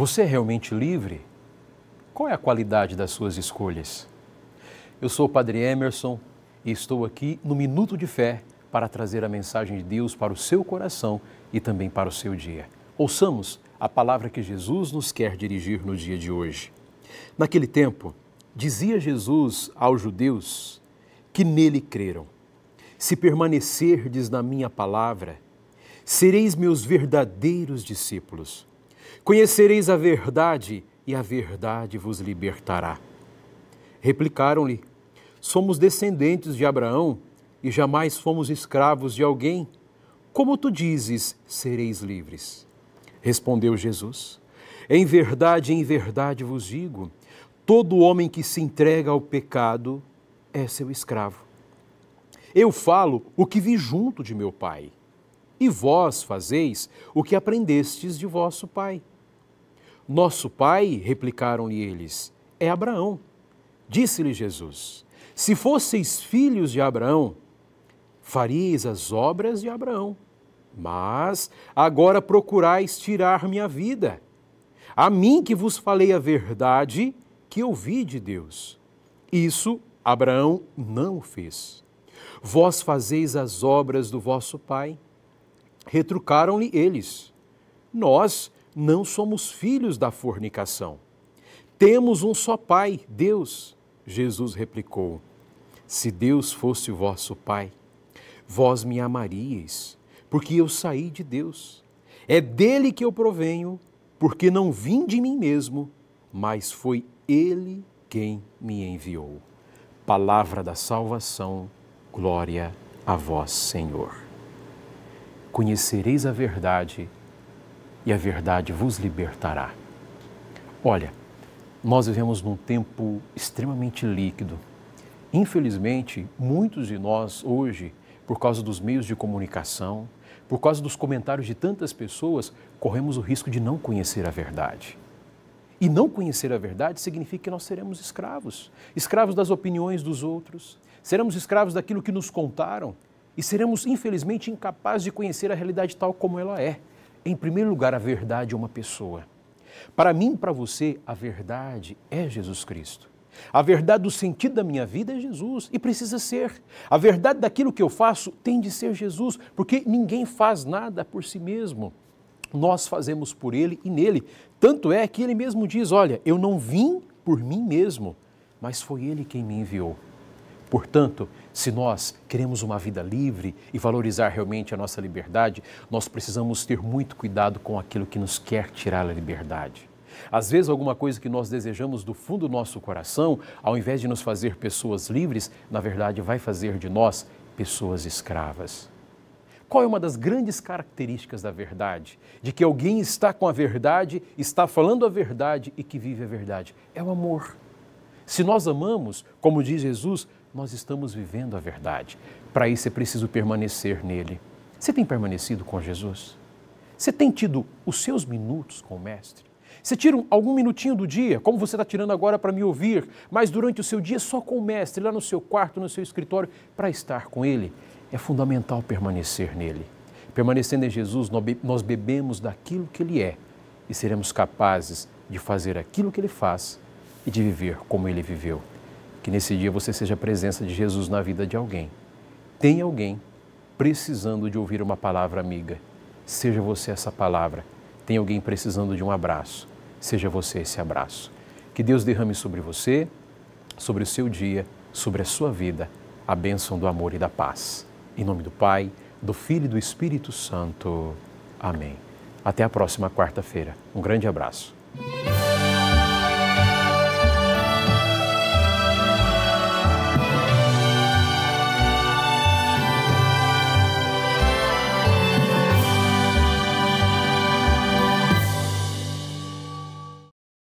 Você é realmente livre? Qual é a qualidade das suas escolhas? Eu sou o Padre Emerson e estou aqui no Minuto de Fé para trazer a mensagem de Deus para o seu coração e também para o seu dia. Ouçamos a palavra que Jesus nos quer dirigir no dia de hoje. Naquele tempo, dizia Jesus aos judeus que nele creram: Se permanecerdes na minha palavra, sereis meus verdadeiros discípulos Conhecereis a verdade, e a verdade vos libertará. Replicaram-lhe: Somos descendentes de Abraão e jamais fomos escravos de alguém. Como tu dizes, sereis livres. Respondeu Jesus: Em verdade, em verdade vos digo: todo homem que se entrega ao pecado é seu escravo. Eu falo o que vi junto de meu Pai. E vós fazeis o que aprendestes de vosso pai. Nosso pai, replicaram-lhe eles, é Abraão. Disse-lhe Jesus: Se fosseis filhos de Abraão, faríeis as obras de Abraão. Mas agora procurais tirar minha vida. A mim que vos falei a verdade que ouvi de Deus. Isso Abraão não fez. Vós fazeis as obras do vosso pai. Retrucaram-lhe eles: Nós não somos filhos da fornicação. Temos um só Pai, Deus. Jesus replicou: Se Deus fosse o vosso Pai, vós me amaríeis, porque eu saí de Deus. É dele que eu provenho, porque não vim de mim mesmo, mas foi ele quem me enviou. Palavra da salvação, glória a vós, Senhor conhecereis a verdade e a verdade vos libertará. Olha, nós vivemos num tempo extremamente líquido. Infelizmente, muitos de nós hoje, por causa dos meios de comunicação, por causa dos comentários de tantas pessoas, corremos o risco de não conhecer a verdade. E não conhecer a verdade significa que nós seremos escravos escravos das opiniões dos outros, seremos escravos daquilo que nos contaram, e seremos infelizmente incapazes de conhecer a realidade tal como ela é. Em primeiro lugar, a verdade é uma pessoa. Para mim, para você, a verdade é Jesus Cristo. A verdade do sentido da minha vida é Jesus e precisa ser. A verdade daquilo que eu faço tem de ser Jesus, porque ninguém faz nada por si mesmo. Nós fazemos por ele e nele. Tanto é que ele mesmo diz: Olha, eu não vim por mim mesmo, mas foi ele quem me enviou. Portanto, se nós queremos uma vida livre e valorizar realmente a nossa liberdade, nós precisamos ter muito cuidado com aquilo que nos quer tirar a liberdade. Às vezes, alguma coisa que nós desejamos do fundo do nosso coração, ao invés de nos fazer pessoas livres, na verdade vai fazer de nós pessoas escravas. Qual é uma das grandes características da verdade? De que alguém está com a verdade, está falando a verdade e que vive a verdade? É o amor. Se nós amamos, como diz Jesus, nós estamos vivendo a verdade. Para isso é preciso permanecer nele. Você tem permanecido com Jesus? Você tem tido os seus minutos com o Mestre? Você tira algum minutinho do dia, como você está tirando agora para me ouvir, mas durante o seu dia só com o Mestre, lá no seu quarto, no seu escritório, para estar com Ele? É fundamental permanecer nele. Permanecendo em Jesus, nós bebemos daquilo que Ele é e seremos capazes de fazer aquilo que Ele faz e de viver como ele viveu. Que nesse dia você seja a presença de Jesus na vida de alguém. Tem alguém precisando de ouvir uma palavra amiga. Seja você essa palavra. Tem alguém precisando de um abraço. Seja você esse abraço. Que Deus derrame sobre você, sobre o seu dia, sobre a sua vida, a bênção do amor e da paz. Em nome do Pai, do Filho e do Espírito Santo. Amém. Até a próxima quarta-feira. Um grande abraço.